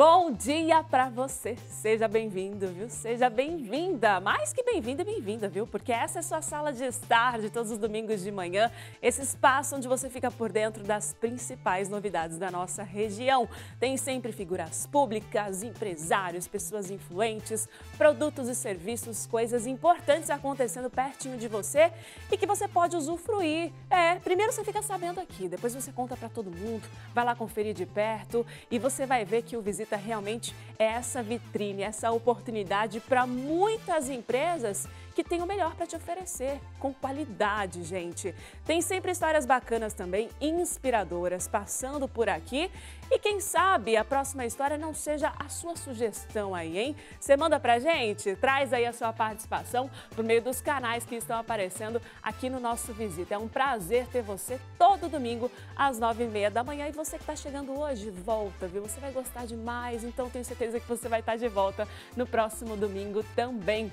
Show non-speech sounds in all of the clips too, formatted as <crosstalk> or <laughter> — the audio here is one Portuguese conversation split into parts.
Bom dia para você. Seja bem-vindo, viu? Seja bem-vinda. Mais que bem-vinda, bem-vinda, viu? Porque essa é sua sala de estar de todos os domingos de manhã, esse espaço onde você fica por dentro das principais novidades da nossa região. Tem sempre figuras públicas, empresários, pessoas influentes, produtos e serviços, coisas importantes acontecendo pertinho de você e que você pode usufruir. É, primeiro você fica sabendo aqui, depois você conta para todo mundo, vai lá conferir de perto e você vai ver que o visita realmente é essa vitrine, essa oportunidade para muitas empresas que tem o melhor para te oferecer, com qualidade, gente. Tem sempre histórias bacanas também, inspiradoras, passando por aqui. E quem sabe a próxima história não seja a sua sugestão aí, hein? Você manda pra gente, traz aí a sua participação por meio dos canais que estão aparecendo aqui no nosso Visita. É um prazer ter você todo domingo às nove e meia da manhã. E você que está chegando hoje, volta, viu? Você vai gostar demais, então tenho certeza que você vai estar tá de volta no próximo domingo também.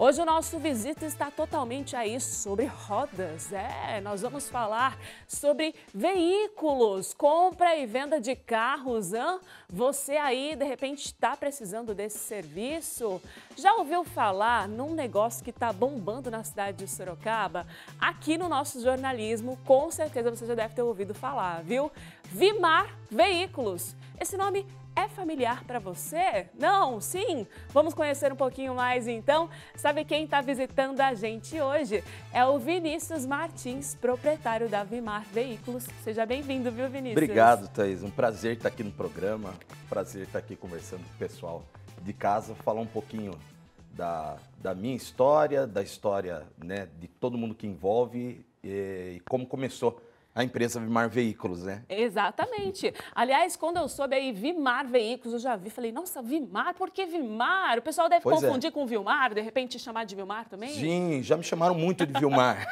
Hoje o nosso visita está totalmente aí sobre rodas. É, nós vamos falar sobre veículos, compra e venda de carros. Hein? Você aí, de repente, está precisando desse serviço? Já ouviu falar num negócio que está bombando na cidade de Sorocaba? Aqui no nosso jornalismo, com certeza você já deve ter ouvido falar, viu? Vimar Veículos. Esse nome é familiar para você? Não? Sim? Vamos conhecer um pouquinho mais então. Sabe quem está visitando a gente hoje? É o Vinícius Martins, proprietário da Vimar Veículos. Seja bem-vindo, viu, Vinícius? Obrigado, Thaís. Um prazer estar aqui no programa. Prazer estar aqui conversando com o pessoal de casa, falar um pouquinho da, da minha história, da história né, de todo mundo que envolve e, eh, e como começou a empresa Vimar Veículos, né? Exatamente. Aliás, quando eu soube aí Vimar Veículos, eu já vi, falei, nossa, Vimar, por que Vimar? O pessoal deve pois é. confundir é. com Vilmar, de repente chamar de Vilmar também? Sim, já me chamaram muito de Vilmar.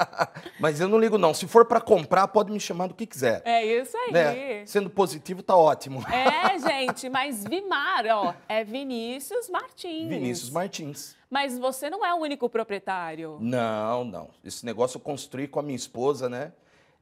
<laughs> Mas eu não ligo não, se for para comprar, pode me chamar do que quiser. É isso aí. Né? Sendo positivo, tá ótimo. É, gente, mas Vimar, ó, é Vinícius Martins. Vinícius Martins. Mas você não é o único proprietário. Não, não. Esse negócio eu construí com a minha esposa, né?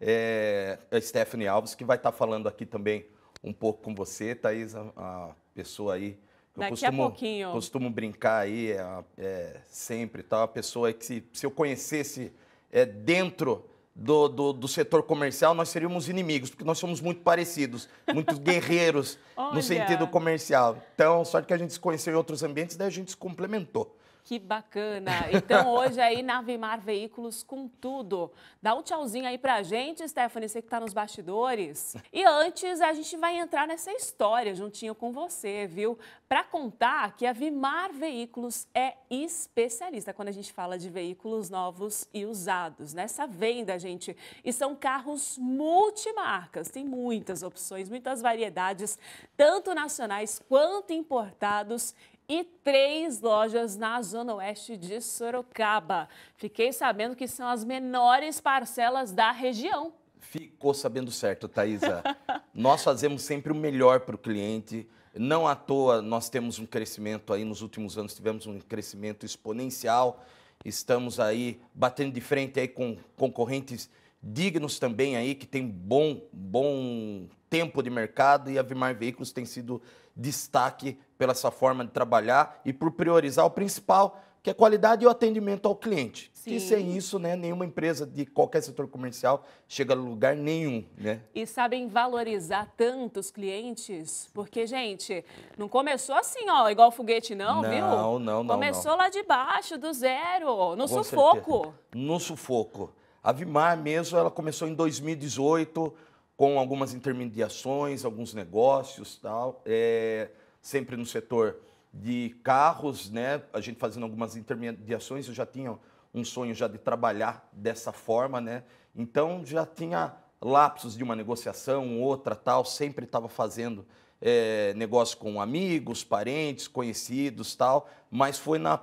é a é Stephanie Alves, que vai estar tá falando aqui também um pouco com você, Thaís, a, a pessoa aí. Eu Daqui costumo, a pouquinho. costumo brincar aí é, é, sempre, tá? a pessoa que se, se eu conhecesse é, dentro do, do, do, setor comercial, nós seríamos inimigos, porque nós somos muito parecidos, muitos <laughs> guerreiros no sentido comercial. Então, sorte que a gente se conheceu em outros ambientes, daí a gente se complementou. Que bacana. Então, hoje aí na Vimar Veículos com tudo. Dá um tchauzinho aí pra gente, Stephanie, você que tá nos bastidores. E antes, a gente vai entrar nessa história juntinho com você, viu? Para contar que a Vimar Veículos é especialista quando a gente fala de veículos novos e usados. Nessa né? venda, gente. E são carros multimarcas. Tem muitas opções, muitas variedades, tanto nacionais quanto importados e três lojas na Zona Oeste de Sorocaba. Fiquei sabendo que são as menores parcelas da região. Ficou sabendo certo, Thaisa. <laughs> nós fazemos sempre o melhor para o cliente. Não à toa, nós temos um crescimento aí nos últimos anos, tivemos um crescimento exponencial. Estamos aí batendo de frente aí com concorrentes dignos também aí, que tem bom, bom tempo de mercado e a Vimar Veículos tem sido destaque pela essa forma de trabalhar e por priorizar o principal, que é qualidade e o atendimento ao cliente. Sim. Que sem isso, né, nenhuma empresa de qualquer setor comercial chega a lugar nenhum, né? E sabem valorizar tantos clientes, porque gente, não começou assim, ó, igual foguete não, não viu? Não, não, começou não. Começou lá de baixo, do zero, no Com sufoco. Certeza. No sufoco. A Vimar mesmo, ela começou em 2018 com algumas intermediações, alguns negócios, tal, é, sempre no setor de carros, né? A gente fazendo algumas intermediações, eu já tinha um sonho já de trabalhar dessa forma, né? Então já tinha lapsos de uma negociação, outra, tal, sempre estava fazendo é, negócio com amigos, parentes, conhecidos, tal, mas foi na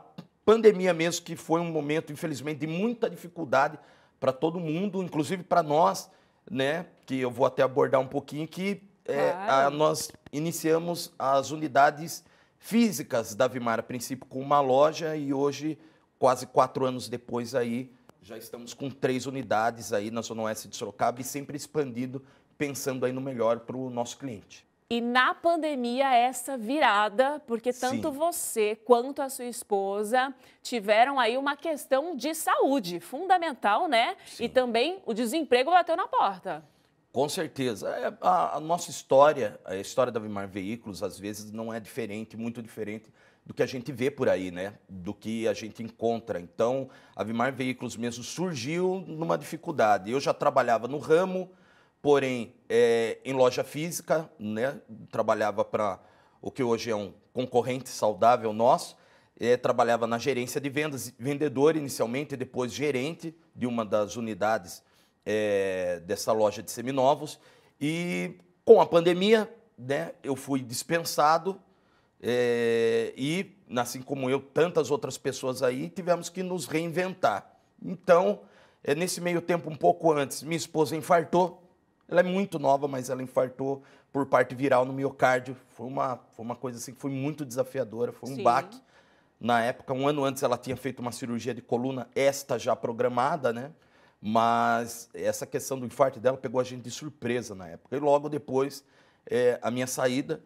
pandemia mesmo que foi um momento, infelizmente, de muita dificuldade para todo mundo, inclusive para nós, né? Que eu vou até abordar um pouquinho que é, a, nós iniciamos as unidades físicas da Vimar, a princípio com uma loja e hoje, quase quatro anos depois aí, já estamos com três unidades aí na Zona Oeste de Sorocaba e sempre expandido pensando aí no melhor para o nosso cliente. E na pandemia, essa virada, porque tanto Sim. você quanto a sua esposa tiveram aí uma questão de saúde fundamental, né? Sim. E também o desemprego bateu na porta. Com certeza. É, a, a nossa história, a história da Vimar Veículos, às vezes não é diferente, muito diferente do que a gente vê por aí, né? Do que a gente encontra. Então, a Vimar Veículos mesmo surgiu numa dificuldade. Eu já trabalhava no ramo, porém é, em loja física, né? Trabalhava para o que hoje é um concorrente saudável nosso. É, trabalhava na gerência de vendas, vendedor inicialmente, depois gerente de uma das unidades é, dessa loja de seminovos. E com a pandemia, né, eu fui dispensado é, e, assim como eu, tantas outras pessoas aí, tivemos que nos reinventar. Então, é, nesse meio tempo, um pouco antes, minha esposa infartou, ela é muito nova, mas ela infartou por parte viral no miocárdio. Foi uma, foi uma coisa assim que foi muito desafiadora, foi um Sim. baque. Na época, um ano antes, ela tinha feito uma cirurgia de coluna, esta já programada, né? Mas essa questão do infarto dela pegou a gente de surpresa na época. E logo depois, é, a minha saída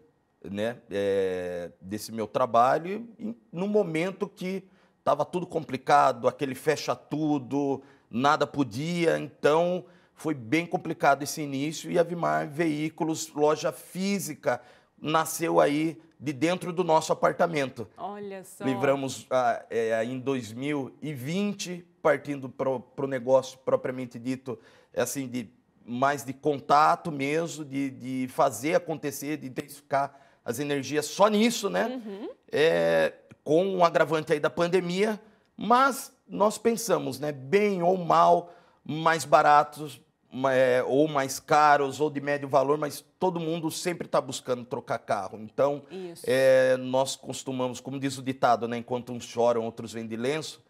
né, é, desse meu trabalho, e, no momento que estava tudo complicado, aquele fecha tudo, nada podia, então foi bem complicado esse início e a Vimar Veículos, loja física, nasceu aí de dentro do nosso apartamento. Olha só. Livramos ah, é, em 2020, partindo para o negócio propriamente dito, é assim, de mais de contato mesmo, de, de fazer acontecer, de intensificar as energias só nisso, né? Uhum. É, com o um agravante aí da pandemia, mas nós pensamos, né? Bem ou mal, mais baratos é, ou mais caros ou de médio valor, mas todo mundo sempre está buscando trocar carro. Então, é, nós costumamos, como diz o ditado, né, enquanto uns choram, outros vendem lenço,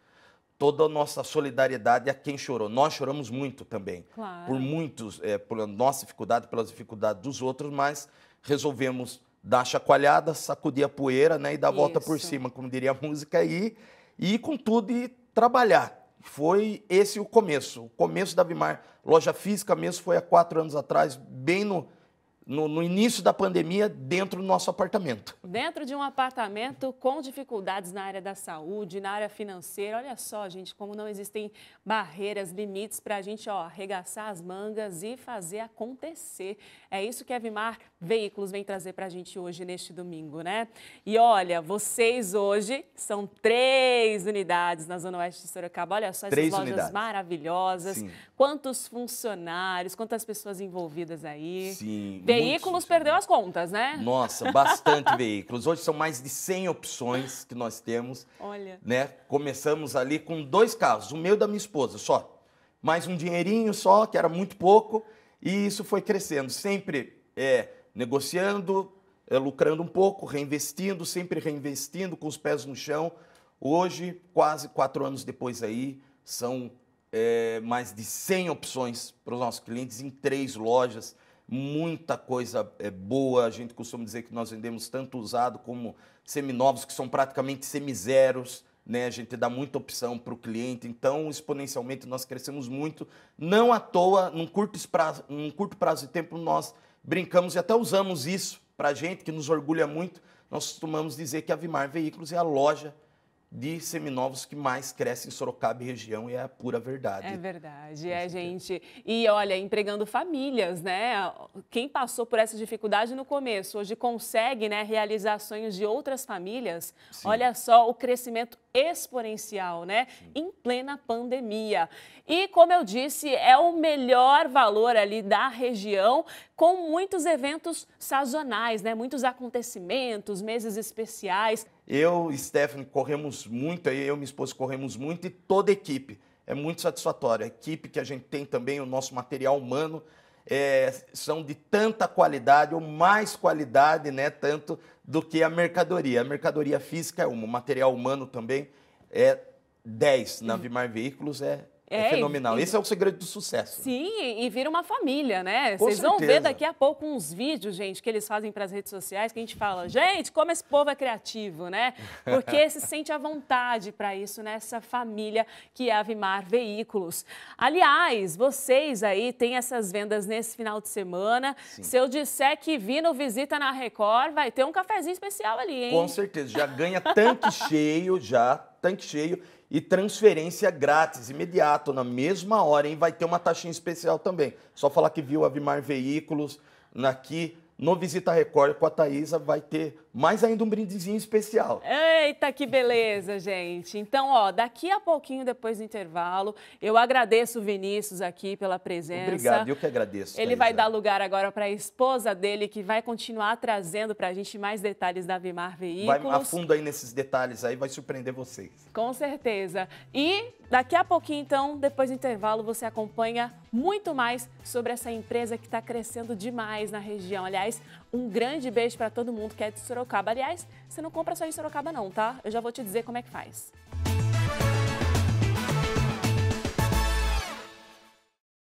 toda a nossa solidariedade é a quem chorou. Nós choramos muito também, claro. por muitos, é, pela nossa dificuldade, pelas dificuldades dos outros, mas resolvemos dar a chacoalhada, sacudir a poeira né, e dar a volta por cima, como diria a música, e, e ir com tudo e trabalhar foi esse o começo. O começo da Vimar. Loja física mesmo foi há quatro anos atrás, bem no, no, no, início da pandemia dentro do nosso apartamento. Dentro de um apartamento com dificuldades na área da saúde, na área financeira. Olha só, gente, como não existem barreiras, limites para a gente ó, arregaçar as mangas e fazer acontecer. É isso que a Vimar Veículos vem trazer para a gente hoje, neste domingo, né? E olha, vocês hoje são três unidades na Zona Oeste de Sorocaba. Olha só essas três lojas unidades. maravilhosas. Sim. Quantos funcionários, quantas pessoas envolvidas aí. Sim veículos muitos... Né? perdeu as contas, né? Nossa, bastante <laughs> veículos. Hoje são mais de 100 opções que nós temos. Olha. Né? Começamos ali com dois carros, o meu e da minha esposa só. Mais um dinheirinho só, que era muito pouco, e isso foi crescendo, sempre é, negociando, é, lucrando um pouco, reinvestindo, sempre reinvestindo com os pés no chão. Hoje, quase quatro anos depois aí, são é, mais de 100 opções para os nossos clientes em três lojas muita coisa é, boa. A gente costuma dizer que nós vendemos tanto usado como seminovos, que são praticamente semizeros. Né? A gente dá muita opção para o cliente. Então, exponencialmente, nós crescemos muito. Não à toa, num curto, prazo, num curto prazo de tempo, nós brincamos e até usamos isso para a gente, que nos orgulha muito. Nós costumamos dizer que a Vimar Veículos é a loja de seminovos que mais crescem em Sorocaba e região, e é a pura verdade. É verdade, é, gente. E olha, empregando famílias, né? Quem passou por essa dificuldade no começo, hoje consegue né, realizar sonhos de outras famílias. Sim. Olha só o crescimento exponencial, né? Em plena pandemia. E como eu disse, é o melhor valor ali da região, com muitos eventos sazonais, né? Muitos acontecimentos, meses especiais. Eu e Stephanie corremos muito, eu e minha esposa corremos muito e toda a equipe. É muito satisfatório. A equipe que a gente tem também, o nosso material humano, é, são de tanta qualidade ou mais qualidade, né, tanto do que a mercadoria. A mercadoria física é uma, o material humano também é 10. Na uhum. Vimar Veículos é é, é fenomenal. E, Esse é o segredo do sucesso. Sim, e vira uma família, né? Com Vocês vão ver daqui a pouco uns vídeos, gente, que eles fazem para as redes sociais, que a gente fala, gente, como esse povo é criativo, né? Porque <laughs> se sente à vontade para isso nessa família que é a Vimar Veículos. Aliás, vocês aí têm essas vendas nesse final de semana. Sim. Se eu disser que Vino visita na Record, vai ter um cafezinho especial ali, hein? Com certeza. Já ganha tanque cheio, já tanque cheio e transferência grátis, imediato, na mesma hora, hein? Vai ter uma taxinha especial também. Só falar que viu a Vimar Veículos aqui no Visita Record com a Thaisa, vai ter mais ainda um brindezinho especial. Eita, que beleza, <laughs> gente. Então, ó, daqui a pouquinho, depois do intervalo, eu agradeço o Vinícius aqui pela presença. Obrigado, eu que agradeço. Ele vai dar lugar agora para a esposa dele, que vai continuar trazendo para a gente mais detalhes da Vimar Veículos. Vai a fundo aí nesses detalhes aí, vai surpreender vocês. Com certeza. E daqui a pouquinho, então, depois do intervalo, você acompanha muito mais sobre essa empresa que está crescendo demais na região. Aliás, um grande beijo para todo mundo que é de Sorocaba. Aliás, você não compra só em Sorocaba não, tá? Eu já vou te dizer como é que faz.